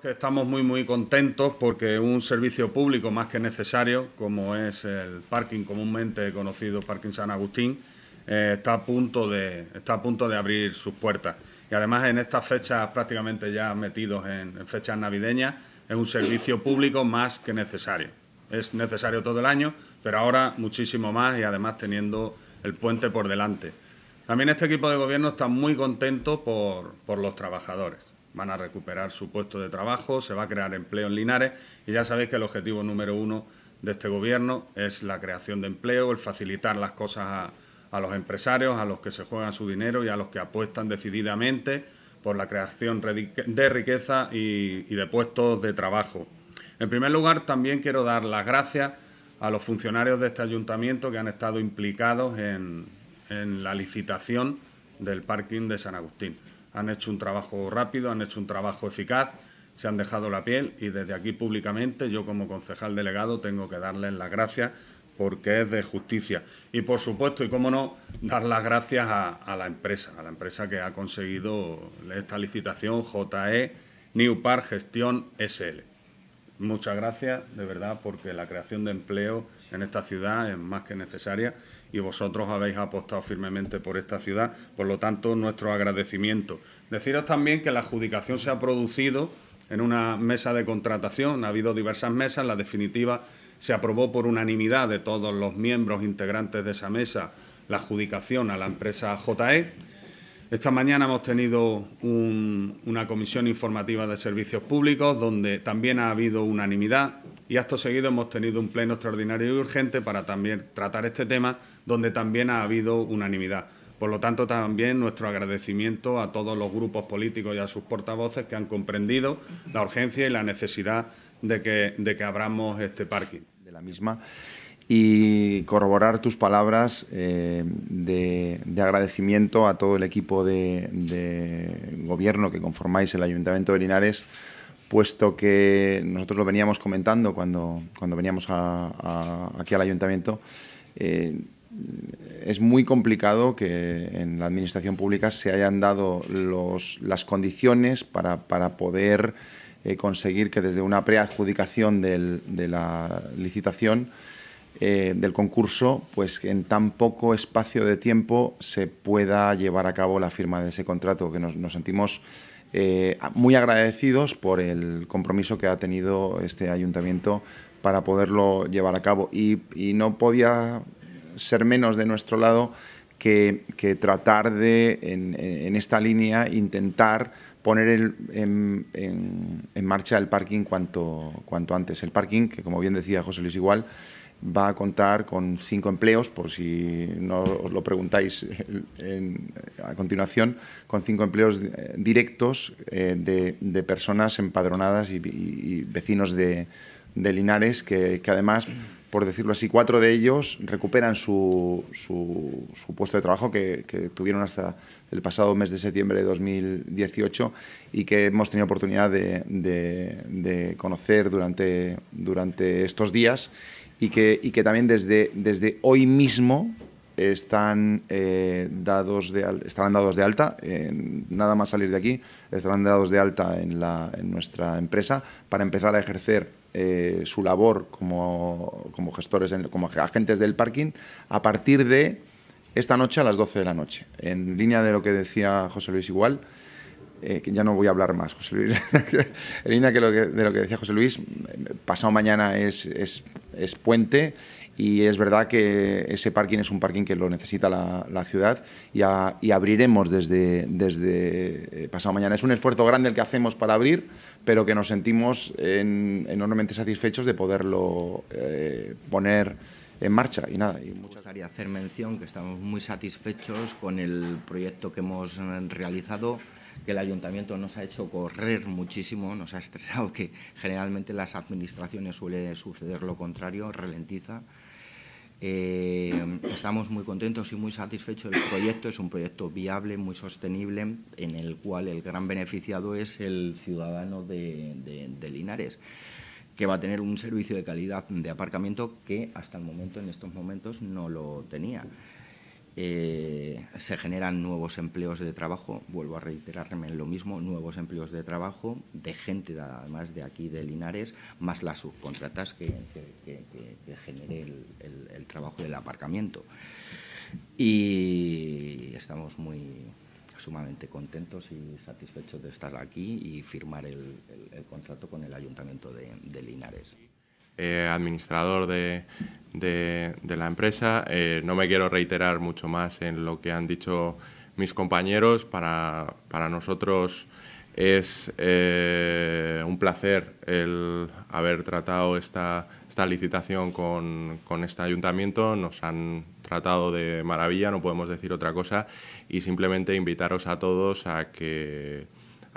que estamos muy muy contentos porque un servicio público más que necesario, como es el parking comúnmente conocido Parking San Agustín, eh, está, a punto de, abrir sus puertas. Y además en estas fechas prácticamente ya metidos en, fechas navideñas, es un servicio público más que necesario. Es necesario todo el año, pero ahora muchísimo más y además teniendo el puente por delante. También este equipo de gobierno está muy contento por los trabajadores van a recuperar su puesto de trabajo, se va a crear empleo en Linares y ya sabéis que el objetivo número uno de este gobierno es la creación de empleo, el facilitar las cosas a, los empresarios, a los que se juegan su dinero y a los que apuestan decididamente por la creación de riqueza y, de puestos de trabajo. En primer lugar, también quiero dar las gracias a los funcionarios de este ayuntamiento que han estado implicados en la licitación del parking de San Agustín han hecho un trabajo rápido, han hecho un trabajo eficaz, se han dejado la piel y desde aquí públicamente yo como concejal delegado tengo que darles las gracias porque es de justicia. Y por supuesto, y cómo no, dar las gracias a, la empresa, a la empresa que ha conseguido esta licitación JE New Gestión SL. Muchas gracias, de verdad, porque la creación de empleo en esta ciudad es más que necesaria y vosotros habéis apostado firmemente por esta ciudad. Por lo tanto, nuestro agradecimiento. Deciros también que la adjudicación se ha producido en una mesa de contratación, ha habido diversas mesas, la definitiva se aprobó por unanimidad de todos los miembros integrantes de esa mesa la adjudicación a la empresa JE. Esta mañana hemos tenido una comisión informativa de servicios públicos donde también ha habido unanimidad y acto seguido hemos tenido un pleno extraordinario y urgente para también tratar este tema donde también ha habido unanimidad. Por lo tanto, también nuestro agradecimiento a todos los grupos políticos y a sus portavoces que han comprendido la urgencia y la necesidad de que, abramos este parque. De la misma y corroborar tus palabras eh, de, agradecimiento a todo el equipo de gobierno que conformáis el Ayuntamiento de Linares puesto que nosotros lo veníamos comentando cuando, cuando veníamos aquí al ayuntamiento, eh, es muy complicado que en la administración pública se hayan dado las condiciones para, poder eh, conseguir que desde una preadjudicación de la licitación eh, del concurso, pues en tan poco espacio de tiempo se pueda llevar a cabo la firma de ese contrato, que nos sentimos eh, muy agradecidos por el compromiso que ha tenido este ayuntamiento para poderlo llevar a cabo. Y, no podía ser menos de nuestro lado que, tratar de, en, esta línea, intentar poner el, en, marcha el parking cuanto, cuanto antes. El parking, que como bien decía José Luis Igual, va a contar con cinco empleos, por si no os lo preguntáis a continuación, con cinco empleos eh, directos eh, de, personas empadronadas y, vecinos de, Linares, que, además, por decirlo así, cuatro de ellos recuperan su, puesto de trabajo que, tuvieron hasta el pasado mes de septiembre de 2018 y que hemos tenido oportunidad de, conocer durante estos días y que, y que también desde, desde hoy mismo están, eh, dados de, estarán dados de alta, eh, nada más salir de aquí, estarán dados de alta en, la, en nuestra empresa para empezar a ejercer eh, su labor como, gestores, en, como agentes del parking, a partir de esta noche a las 12 de la noche. En línea de lo que decía José Luis Igual, que ya no voy a hablar más, José Luis. en línea de lo que decía José Luis, pasado mañana es, es es puente y es verdad que ese parking es un parking que lo necesita la, ciudad y, abriremos desde, desde eh, pasado mañana. Es un esfuerzo grande el que hacemos para abrir, pero que nos sentimos enormemente satisfechos de poderlo eh, poner en marcha y nada. Y hacer mención que estamos muy satisfechos con el proyecto que hemos realizado que el ayuntamiento nos ha hecho correr muchísimo, nos ha estresado, que generalmente las administraciones suele suceder lo contrario, ralentiza. Eh, estamos muy contentos y muy satisfechos del proyecto. Es un proyecto viable, muy sostenible, en el cual el gran beneficiado es el ciudadano de Linares, que va a tener un servicio de calidad de aparcamiento que hasta el momento, en estos momentos, no lo tenía. Eh, se generan nuevos empleos de trabajo, vuelvo a reiterarme en lo mismo, nuevos empleos de trabajo de gente además de aquí de Linares, más las subcontratas que, genere el, trabajo del aparcamiento. Y estamos muy sumamente contentos y satisfechos de estar aquí y firmar el, contrato con el Ayuntamiento de Linares. Eh, administrador de, la empresa. Eh, no me quiero reiterar mucho más en lo que han dicho mis compañeros. Para, nosotros es eh, un placer el haber tratado esta, esta licitación con este ayuntamiento. Nos han tratado de maravilla, no podemos decir otra cosa, y simplemente invitaros a todos a que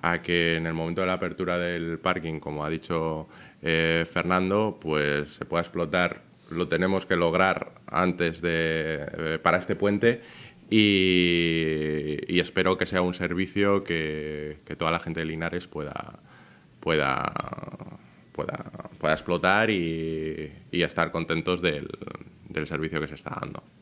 a que en el momento de la apertura del parking, como ha dicho eh, Fernando, pues se pueda explotar. Lo tenemos que lograr antes de eh, para este puente y, espero que sea un servicio que, toda la gente de Linares pueda pueda pueda, explotar y, estar contentos del servicio que se está dando.